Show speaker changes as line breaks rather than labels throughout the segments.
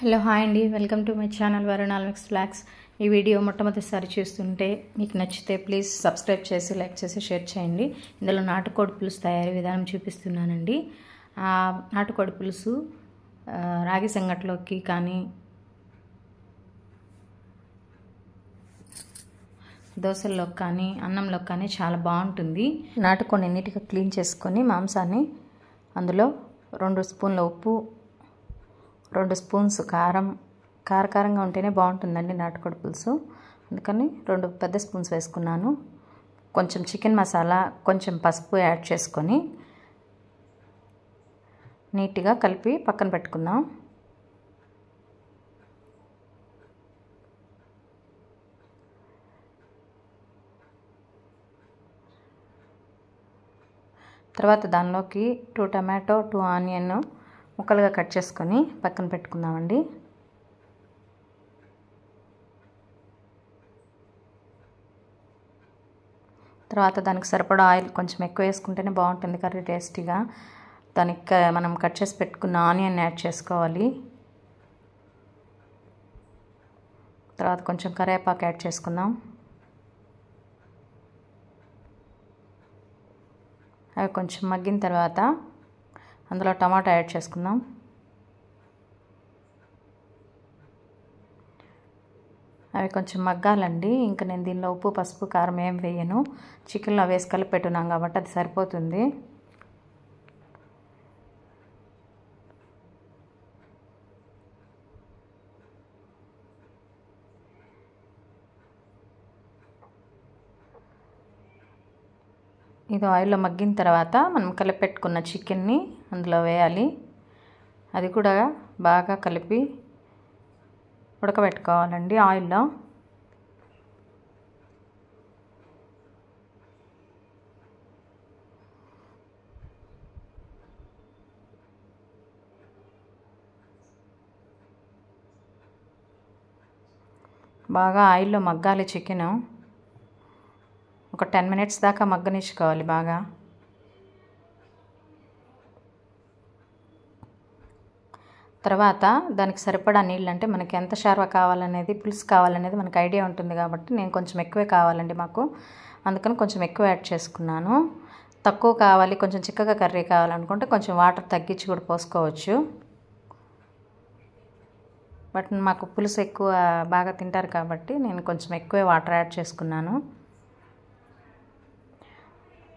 hello hi అండి welcome to my channel Varun ఆల్విక్స్ ఫ్లాక్స్ ఈ వీడియో మొట్టమొదటిసారి చూస్తుంటే మీకు నచ్చితే ప్లీజ్ సబ్స్క్రైబ్ చేసి లైక్ చేసి షేర్ చేయండి ఇందులో నాటుకోడి పులుసు తయారీ విధానం చూపిస్తున్నానండి నాటుకోడి పులుసు రాగి సంగట్లోకి కానీ దోశల్లో కానీ అన్నంలో కానీ చాలా బాగుంటుంది నాటుకొని నీట్గా క్లీన్ చేసుకొని మాంసాన్ని అందులో రెండు స్పూన్ల ఉప్పు రెండు స్పూన్స్ కారం కారకారంగా ఉంటేనే బాగుంటుందండి నాటుకోడి పులుసు అందుకని రెండు పెద్ద స్పూన్స్ వేసుకున్నాను కొంచెం చికెన్ మసాలా కొంచెం పసుపు యాడ్ చేసుకొని నీట్గా కలిపి పక్కన పెట్టుకుందాం తర్వాత దానిలోకి టూ టమాటో టూ ఆనియన్ ముక్కలుగా కట్ చేసుకొని పక్కన పెట్టుకుందామండి తర్వాత దానికి సరిపడా ఆయిల్ కొంచెం ఎక్కువ వేసుకుంటేనే బాగుంటుంది కర్రీ టేస్టీగా దానికి మనం కట్ చేసి పెట్టుకున్న ఆనియన్ యాడ్ చేసుకోవాలి తర్వాత కొంచెం కరివేపాకు యాడ్ చేసుకుందాం అవి కొంచెం మగ్గిన తర్వాత అందులో టమాటా యాడ్ చేసుకుందాం అవి కొంచెం మగ్గాలండి ఇంకా నేను దీనిలో ఉప్పు పసుపు కారం ఏం వేయను చికెన్లో వేసి కలిపి పెట్టున్నాం కాబట్టి అది సరిపోతుంది ఇది ఆయిల్లో మగ్గిన తర్వాత మనం కలిపెట్టుకున్న చికెన్ని అందులో వేయాలి అది కూడా బాగా కలిపి ఉడకబెట్టుకోవాలండి ఆయిల్లో బాగా ఆయిల్లో మగ్గాలి చికెను ఒక టెన్ మినిట్స్ దాకా మగ్గనిచ్చుకోవాలి బాగా తర్వాత దానికి సరిపడా నీళ్ళు అంటే మనకి ఎంత షార్వ కావాలనేది పులుసు కావాలనేది మనకు ఐడియా ఉంటుంది కాబట్టి నేను కొంచెం ఎక్కువే కావాలండి మాకు అందుకని కొంచెం ఎక్కువ యాడ్ చేసుకున్నాను తక్కువ కావాలి కొంచెం చిక్కగా కర్రీ కావాలనుకుంటే కొంచెం వాటర్ తగ్గించి కూడా పోసుకోవచ్చు బట్ మాకు పులుసు ఎక్కువ బాగా తింటారు కాబట్టి నేను కొంచెం ఎక్కువే వాటర్ యాడ్ చేసుకున్నాను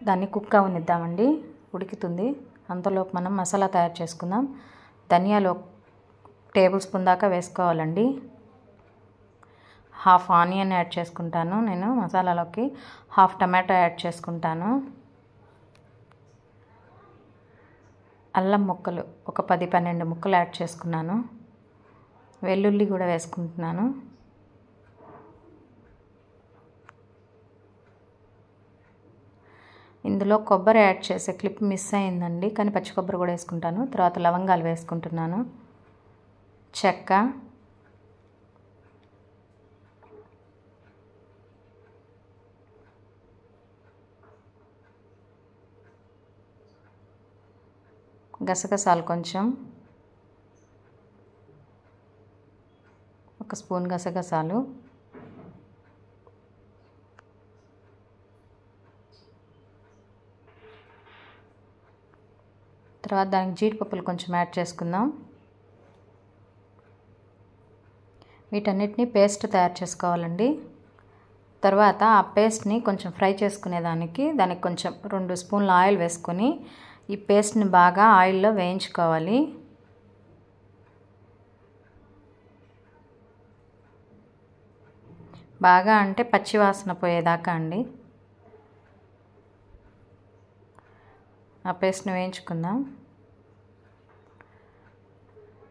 దాన్ని కుక్ అవనిద్దామండి ఉడుకుతుంది అంతలోపు మనం మసాలా తయారు చేసుకుందాం ధనియాలు టేబుల్ స్పూన్ దాకా వేసుకోవాలండి హాఫ్ ఆనియన్ యాడ్ చేసుకుంటాను నేను మసాలాలోకి హాఫ్ టమాటో యాడ్ చేసుకుంటాను అల్లం ముక్కలు ఒక పది పన్నెండు ముక్కలు యాడ్ చేసుకున్నాను వెల్లుల్లి కూడా వేసుకుంటున్నాను ఇందులో కొబ్బరి యాడ్ చేసే క్లిప్ మిస్ అయిందండి కానీ పచ్చి కొబ్బరి కూడా వేసుకుంటాను తర్వాత లవంగాలు వేసుకుంటున్నాను చెక్క గసగసాలు కొంచెం ఒక స్పూన్ గసగసాలు తర్వాత దానికి జీడిపప్పులు కొంచెం యాడ్ చేసుకుందాం వీటన్నిటిని పేస్ట్ తయారు చేసుకోవాలండి తర్వాత ఆ పేస్ట్ని కొంచెం ఫ్రై చేసుకునేదానికి దానికి కొంచెం రెండు స్పూన్ల ఆయిల్ వేసుకొని ఈ పేస్ట్ని బాగా ఆయిల్లో వేయించుకోవాలి బాగా అంటే పచ్చివాసన పోయేదాకా అండి ఆ పేస్ట్ని వేయించుకుందాం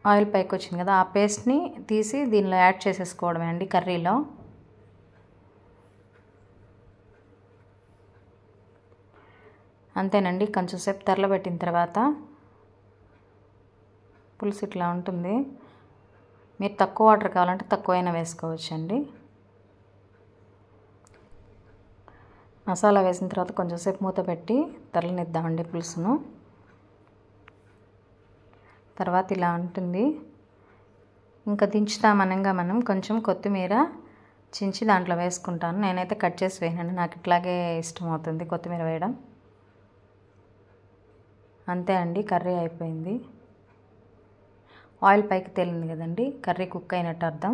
ఆయిల్ పైకి వచ్చింది కదా ఆ పేస్ట్ని తీసి దీనిలో యాడ్ చేసేసుకోవడమే అండి కర్రీలో అంతేనండి కొంచెంసేపు తరలబెట్టిన తర్వాత పులుసు ఇట్లా ఉంటుంది మీరు తక్కువ వాటర్ కావాలంటే తక్కువైనా వేసుకోవచ్చండి మసాలా వేసిన తర్వాత కొంచెంసేపు మూత పెట్టి తరలినిద్దామండి పులుసును తర్వాత ఇలా ఉంటుంది ఇంకా దించుతామనంగా మనం కొంచెం కొత్తిమీర చించి దాంట్లో వేసుకుంటాను నేనైతే కట్ చేసి వేయను నాకు ఇట్లాగే ఇష్టం అవుతుంది కొత్తిమీర వేయడం అంతే అండి కర్రీ అయిపోయింది ఆయిల్ పైకి తేలింది కదండి కర్రీ కుక్ అయినట్టు అర్థం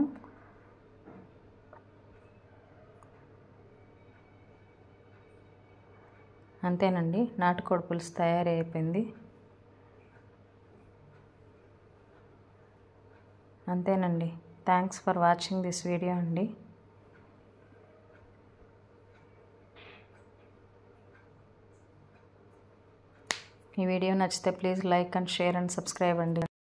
అంతేనండి నాటుకోడి పులుసు తయారైపోయింది అంతేనండి thanks for watching this video అండి ఈ వీడియో నచ్చితే please like and share and subscribe అండి